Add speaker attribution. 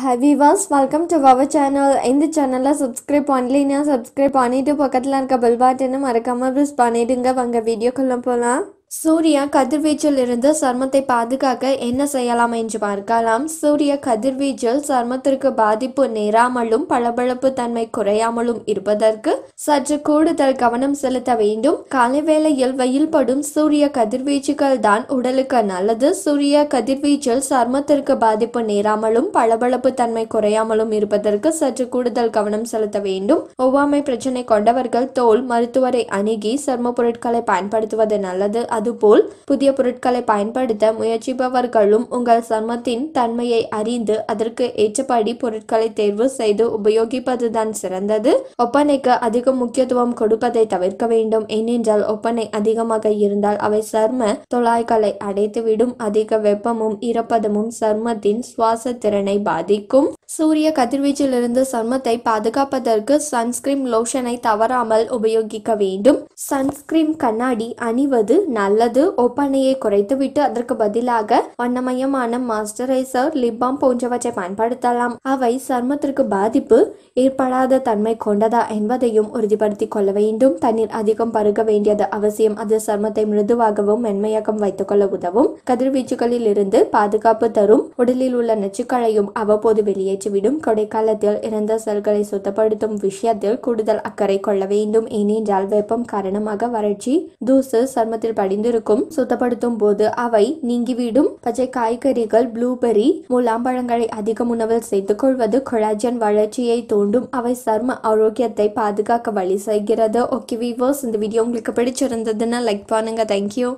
Speaker 1: high விவாஸ் welcome to our channel இந்த சேனலில் சப்ஸ்கிரைப் பண்ணலைன்னா சப்ஸ்கிரைப் பண்ணிவிட்டு பக்கத்தில் இருக்க பெல் பட்டனை மறக்காமல் ப்ரெஸ் பண்ணிவிடுங்க வாங்க வீடியோக்குள்ளே போகலாம் சூரியா கதிர்வீச்சில் இருந்து சர்மத்தை பாதுகாக்க என்ன செய்யலாம் என்று பார்க்கலாம் சூரிய கதிர்வீச்சில் சர்மத்திற்கு பாதிப்பு நேராமலும் பளபளப்பு தன்மை குறையாமலும் இருப்பதற்கு சற்று கூடுதல் கவனம் செலுத்த வேண்டும் காலை வேளையில் வெயில் படும் சூரிய கதிர்வீச்சுகள் தான் உடலுக்கு நல்லது சூரிய கதிர்வீச்சில் சர்மத்திற்கு பாதிப்பு நேராமலும் பளபளப்பு தன்மை குறையாமலும் இருப்பதற்கு சற்று கூடுதல் கவனம் செலுத்த வேண்டும் ஒவ்வாமை பிரச்சனை கொண்டவர்கள் தோல் மருத்துவரை அணுகி சர்ம பொருட்களை பயன்படுத்துவது நல்லது அதுபோல் புதிய பொருட்களை பயன்படுத்த முயற்சிப்பவர்களும் உங்கள் சர்மத்தின் தன்மையை அறிந்து அதற்கு ஏற்றபடி பொருட்களை தேர்வு செய்து உபயோகிப்பதுதான் சிறந்தது ஒப்பனைக்கு அதிக முக்கியத்துவம் கொடுப்பதை தவிர்க்க வேண்டும் ஏனென்றால் ஒப்பனை அதிகமாக இருந்தால் அவை சர்ம தொழாய்களை அடைத்துவிடும் அதிக வெப்பமும் இறப்பதமும் சர்மத்தின் சுவாச திறனை பாதிக்கும் சூரிய கதிர்வீச்சிலிருந்து சர்மத்தை பாதுகாப்பதற்கு சன்ஸ்கிரீம் லோஷனை தவறாமல் உபயோகிக்க வேண்டும் சன்ஸ்கிரீம் கண்ணாடி அணிவது நல்லது ஒப்பனையை குறைத்துவிட்டு அதற்கு பதிலாக வண்ணமயமான மாஸ்டரைசர் லிப்பாம் போன்றவற்றை பயன்படுத்தலாம் அவை சர்மத்திற்கு பாதிப்பு ஏற்படாத தன்மை கொண்டதா என்பதையும் உறுதிப்படுத்திக் கொள்ள வேண்டும் தண்ணீர் அதிகம் பருக வேண்டியது அவசியம் அது சர்மத்தை மிருதுவாகவும் மென்மையாகவும் வைத்துக்கொள்ள உதவும் கதிர்வீச்சுகளில் இருந்து பாதுகாப்பு தரும் உடலில் உள்ள நச்சுக்களையும் அவ்வப்போது வெளியே கிடைத்துவிடும் கொடைக்காலத்தில் இறந்த செல்களை சுத்தப்படுத்தும் விஷயத்தில் கூடுதல் அக்கறை கொள்ள வேண்டும் ஏனென்றால் வெப்பம் காரணமாக வறட்சி தூசு சர்மத்தில் படிந்திருக்கும் சுத்தப்படுத்தும் போது அவை நீங்கிவிடும் பச்சை காய்கறிகள் ப்ளூபெரி முலாம்பழங்களை அதிகம் உணவில் சேர்த்துக் கொள்வது கொழாஜன் வளர்ச்சியை தூண்டும் அவை சர்ம ஆரோக்கியத்தை பாதுகாக்க வழி செய்கிறது ஓகே விவோஸ் இந்த வீடியோ உங்களுக்கு பிடிச்சிருந்ததுன்னா லைக் பண்ணுங்க தேங்க்யூ